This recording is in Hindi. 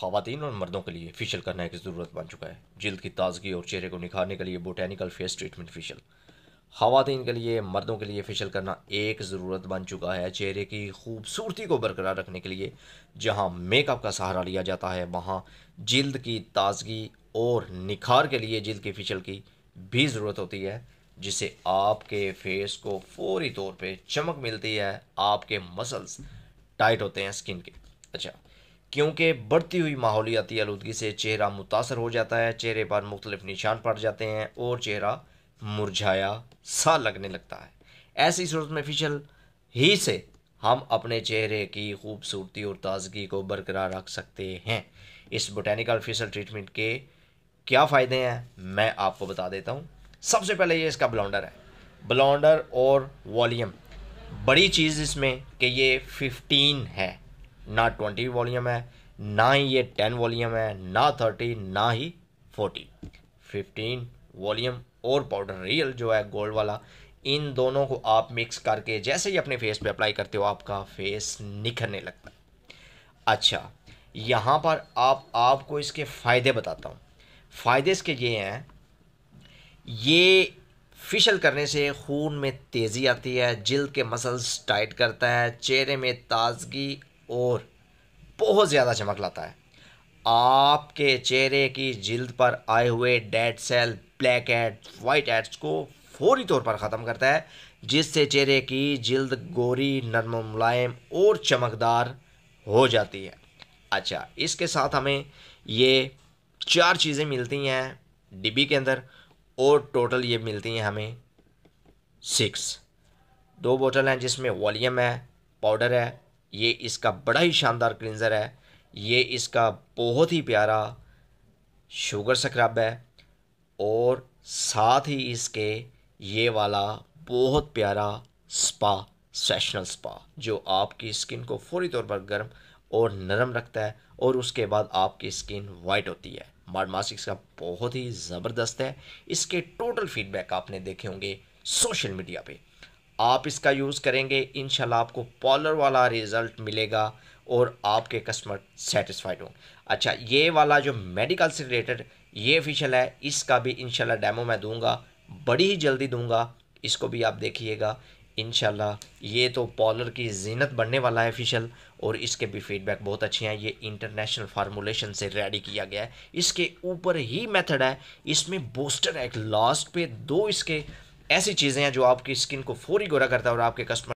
खातन और मर्दों के लिए फेशियल करना एक ज़रूरत बन चुका है जल्द की ताजगी और चेहरे को निखारने के लिए बोटैनिकल फेस ट्रीटमेंट फेशियल खातन के लिए मर्दों के लिए फेशियल करना एक ज़रूरत बन चुका है चेहरे की खूबसूरती को बरकरार रखने के लिए जहाँ मेकअप का सहारा लिया जाता है वहाँ जल्द की ताजगी और निखार के लिए जल्द के फेशियल की भी ज़रूरत होती है जिससे आपके फेस को फौरी तौर पे चमक मिलती है आपके मसल्स टाइट होते हैं स्किन के अच्छा क्योंकि बढ़ती हुई माहौलियाती आलूदगी से चेहरा मुतासर हो जाता है चेहरे पर मुख्तलिफ निशान पड़ जाते हैं और चेहरा मुरझाया सा लगने लगता है ऐसी सूरत में फिशल ही से हम अपने चेहरे की खूबसूरती और ताजगी को बरकरार रख सकते हैं इस बोटेनिकल फिशल ट्रीटमेंट के क्या फ़ायदे हैं मैं आपको बता देता हूँ सबसे पहले ये इसका ब्लाउंडर है ब्लाउंडर और वॉलीम बड़ी चीज़ इसमें कि ये 15 है ना ट्वेंटी वॉल्यूम है ना ही ये टेन वॉल्यूम है ना थर्टी ना ही फोर्टी फिफ्टीन वॉल्यूम और पाउडर रियल जो है गोल्ड वाला इन दोनों को आप मिक्स करके जैसे ही अपने फेस पे अप्लाई करते हो आपका फेस निखरने लगता है अच्छा यहाँ पर आप आपको इसके फ़ायदे बताता हूँ फ़ायदे इसके ये हैं ये फिशल करने से खून में तेज़ी आती है जिल्द के मसल्स टाइट करता है चेहरे में ताजगी और बहुत ज़्यादा चमक लाता है आपके चेहरे की जिल्द पर आए हुए dead cell blackhead whiteheads को फौरी तौर पर ख़त्म करता है जिससे चेहरे की जिल्द गोरी नरम मुलायम और चमकदार हो जाती है अच्छा इसके साथ हमें ये चार चीज़ें मिलती हैं डिब्बी के अंदर और टोटल ये मिलती हैं हमें सिक्स दो बोतल हैं जिसमें वॉलीम है पाउडर है ये इसका बड़ा ही शानदार क्लिनज़र है ये इसका बहुत ही प्यारा शुगर स्क्रब है और साथ ही इसके ये वाला बहुत प्यारा स्पा सेशनल स्पा जो आपकी स्किन को फौरी तौर पर गर्म और नरम रखता है और उसके बाद आपकी स्किन वाइट होती है माडमासिक्स का बहुत ही ज़बरदस्त है इसके टोटल फीडबैक आपने देखे होंगे सोशल मीडिया पे आप इसका यूज़ करेंगे इन आपको पॉलर वाला रिज़ल्ट मिलेगा और आपके कस्टमर सेटिस्फाइड होंगे अच्छा ये वाला जो मेडिकल से रिलेटेड ये फिशल है इसका भी इन डेमो मैं दूंगा बड़ी ही जल्दी दूंगा इसको भी आप देखिएगा इनशाला ये तो पॉलर की जीनत बनने वाला है फिशल और इसके भी फीडबैक बहुत अच्छे हैं ये इंटरनेशनल फार्मूलेशन से रेडी किया गया है इसके ऊपर ही मेथड है इसमें बूस्टर है लास्ट पे दो इसके ऐसी चीज़ें हैं जो आपकी स्किन को फोरी गोरा करता है और आपके कस्टमर